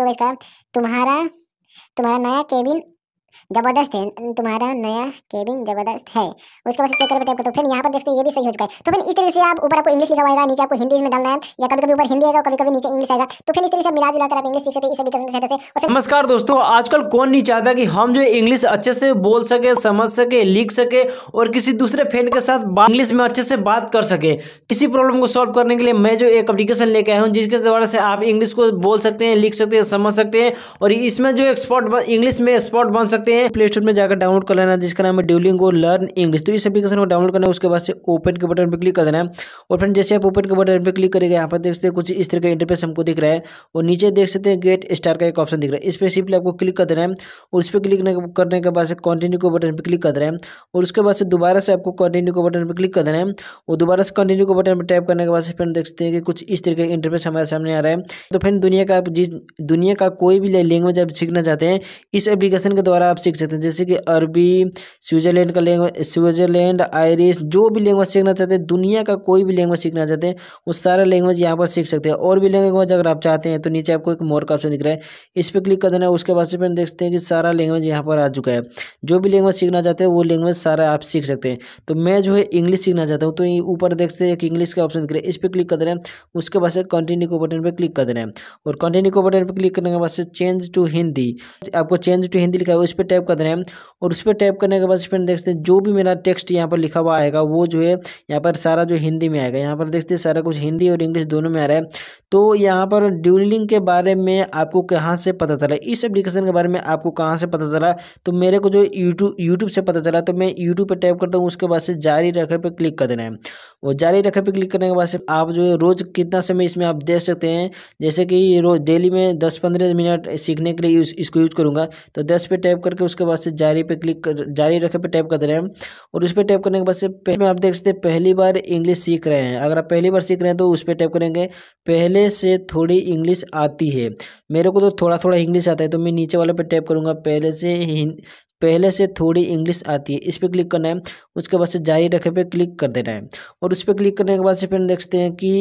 होगा इसका तुम्हारा तुम्हारा नया केबिन जबरदस्त है तुम्हारा नया केबिन जबरदस्त है उसके बाद चेक करके टाइप करते यहाँ पर देखते हैं ये भी सही हो चुका है तो फिर इस तरीके से आप ऊपर आपको इंग्लिश लिखा हुआ नीचे आपको हिंदी इसमें डालना है या कभी कभी ऊपर हिंदी आएगा कभी कभी नीचे इंग्लिश आएगा तो फिर इस तरीके से मिला जुला कर आप इंग्लिश सीख सकते हैं नमस्कार दोस्तों आजकल कौन नहीं चाहता कि हम जो इंग्लिश अच्छे से बोल सके समझ सके लिख सके और किसी दूसरे फ्रेंड के साथ इंग्लिश में अच्छे से बात कर सके किसी प्रॉब्लम को सॉल्व करने के लिए मैं जो एक एप्लीकेशन लेके आया हूँ जिसके द्वारा से आप इंग्लिश को बोल सकते हैं लिख सकते हैं समझ सकते हैं और इसमें जो एक्सपर्ट इंग्लिश में एक्सपर्ट बन सकते सकते हैं प्ले स्टोर में जाकर डाउनलोड कर लेना जिसका नाम है ड्यूलिंगो लर्न इंग्लिश तो इस एप्लीकेशन को डाउनलोड करना है उसके बाद से ओपन के बटन पर क्लिक कर देना है और फ्रेंड जैसे आप ओपन के बटन पर क्लिक करेंगे यहाँ पर देख सकते हैं कुछ इस तरह का इंटरफेस हमको दिख रहा है और नीचे देख सकते हैं गेट स्टार का एक ऑप्शन दिख रहा है इस पर सिंपली आपको क्लिक कर देना है और उस पर क्लिक करने के बाद से कंटिन्यू को बटन पर क्लिक कर देना है और उसके बाद से दोबारा से आपको कंटिन्यू को बटन पर क्लिक कर देना है और दोबारा से कंटिन्यू को बटन पर टाइप करने के बाद से फ्रेंड देख सकते हैं कि कुछ इस तरह का इंटरफेस हमारे सामने आ रहा है तो फ्रेंड दुनिया का जिस दुनिया का कोई भी लैंग्वेज आप सीखना चाहते हैं इस एप्लीकेशन के द्वारा आप सीख सकते हैं जैसे कि अरबी स्विट्ज़रलैंड का लैंग्वेज स्विट्ज़रलैंड आयरिश जो भी लैंग्वेज सीखना चाहते हैं दुनिया का कोई भी लैंग्वेज सीखना चाहते हैं वो सारा लैंग्वेज यहाँ पर सीख सकते हैं और भी लैंग्वेज अगर आप चाहते हैं तो नीचे आपको एक मोर का ऑप्शन दिख रहा है इस पर क्लिक कर देना उसके बाद से फिर देखते हैं कि सारा लैंग्वेज यहाँ पर आ चुका है जो भी लैंग्वेज सीखना चाहते हैं वो लैंग्वेज सारा आप सीख सकते हैं तो मैं जो है इंग्लिश सीखना चाहता हूँ तो ऊपर देखते हैं कि इंग्लिश का ऑप्शन दिख रहा है इस पर क्लिक कर देना है उसके बाद से कंटिन्यू को बटन पर क्लिक कर देना है और कंटिन्यू को बटन पर क्लिक करने के बाद से चेंज टू हिंदी आपको चेंज टू हिंदी लिखा है उस पर पर टैप कर देना है और उस पर टैप करने के बाद फ्रेंड देखते हैं जो भी मेरा टेक्स्ट यहाँ पर लिखा हुआ आएगा वो जो है यहाँ पर सारा जो हिंदी में आएगा यहाँ पर देखते हैं सारा कुछ हिंदी और इंग्लिश दोनों में आ रहा है तो यहाँ पर ड्यूलिंग के बारे में आपको कहाँ से पता चला इस एप्लीकेशन के बारे में आपको कहाँ से पता चला तो मेरे को जो यूट्यूब यूट्यूब से पता चला तो मैं यूट्यूब पर टैप करता हूँ उसके बाद से जारी रखे पर क्लिक कर देना है और जारी रखे पर क्लिक करने के बाद से आप जो है रोज़ कितना समय इसमें आप देख सकते हैं जैसे कि रोज़ डेली में दस पंद्रह मिनट सीखने के लिए इसको यूज़ करूँगा तो दस पे टैप कर करके उसके बाद से जारी पे क्लिक कर जारी रखे पे टैप कर रहे हैं और उस पर टैप करने के बाद से पहले आप देख सकते हैं पहली बार इंग्लिश सीख रहे हैं अगर आप पहली बार सीख रहे हैं तो उस पर टैप करेंगे पहले से थोड़ी इंग्लिश आती है मेरे को तो थोड़ा थोड़ा इंग्लिश आता है तो मैं नीचे वाले पर टैप करूँगा पहले से पहले से थोड़ी इंग्लिश आती है इस पर क्लिक करना है उसके बाद से जारी रखे पे क्लिक कर देना है और उस पर क्लिक करने के बाद से फिर देखते हैं कि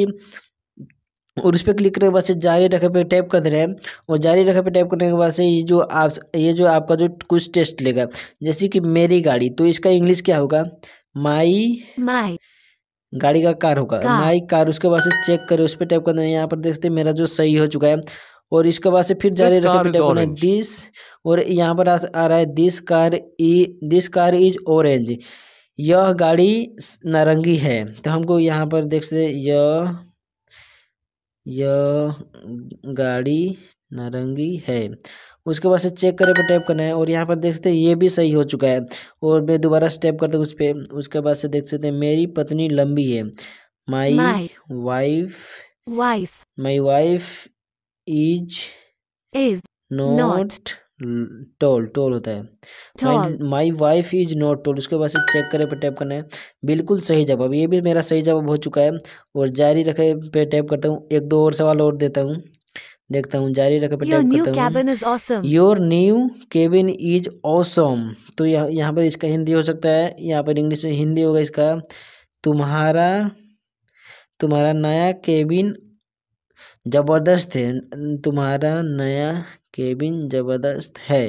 और उस पर क्लिक करने के बाद से जारी रखे पे टैप कर दे रहे हैं और जारी रखे पे टैप करने के बाद से ये जो आप ये जो आपका जो कुछ टेस्ट लेगा जैसे कि मेरी गाड़ी तो इसका इंग्लिश क्या होगा माई माई गाड़ी का कार होगा माई कार उसके बाद से चेक करें उस पर टैप कर दे यहाँ पर देखते हैं मेरा जो सही हो चुका है और इसके बाद से फिर जारी रखा टैप करना है दिस और यहाँ पर आ रहा है दिस कार ई दिस कार इज ऑरेंज यह गाड़ी नारंगी है तो हमको यहाँ पर देख सकते यह यह गाड़ी नारंगी है उसके बाद से चेक करे पर टैप करना है और यहाँ पर देख सकते हैं ये भी सही हो चुका है और मैं दोबारा से टैप करता हूँ उस पर उसके बाद से देख सकते हैं मेरी पत्नी लंबी है my wife wife my wife is is not tall tall होता है my wife is not tall उसके बाद से चेक करें पे टैप करना है बिल्कुल सही जवाब ये भी मेरा सही जवाब हो चुका है और जारी रखे पे टैप करता हूँ एक दो और सवाल और देता हूँ देखता हूँ जारी रखे पे टैप करता हूँ your new cabin is awesome तो यहाँ पर इसका हिंदी हो सकता है यहाँ पर इंग्लिश में हिंदी होगा इसका तुम्हारा तुम्हारा नया केबिन ज़बरदस्त है तुम्हारा नया केबिन ज़बरदस्त है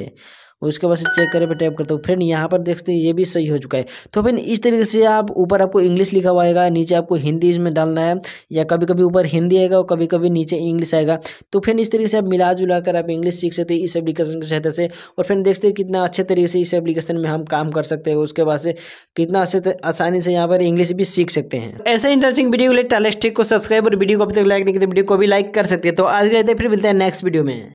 उसके बाद से चेक करें पर टाइप करता हूँ फ्रेंड यहाँ पर देखते हैं ये भी सही हो चुका है तो फ्रेंड इस तरीके से आप ऊपर आपको इंग्लिश लिखा हुआ आएगा नीचे आपको हिंदी इसमें डालना है या कभी कभी ऊपर हिंदी आएगा और कभी कभी नीचे इंग्लिश आएगा तो फिर इस तरीके से आप मिला जुला कर आप इंग्लिश सीख सकते हैं इस एप्लीकेशन की सहायता से और फ्रेंड देखते हैं कितना अच्छे तरीके से इस एप्लीकेशन में हम काम कर सकते हैं उसके बाद से कितना अच्छे आसानी से यहाँ पर इंग्लिश भी सीख सकते हैं ऐसे इंटरेस्टिंग वीडियो के लिए टालेस्टिक को सब्सक्राइब और वीडियो को अभी तक लाइक नहीं करते वीडियो तो को भी लाइक कर सकते हैं तो आज गए थे फिर मिलते हैं नेक्स्ट वीडियो में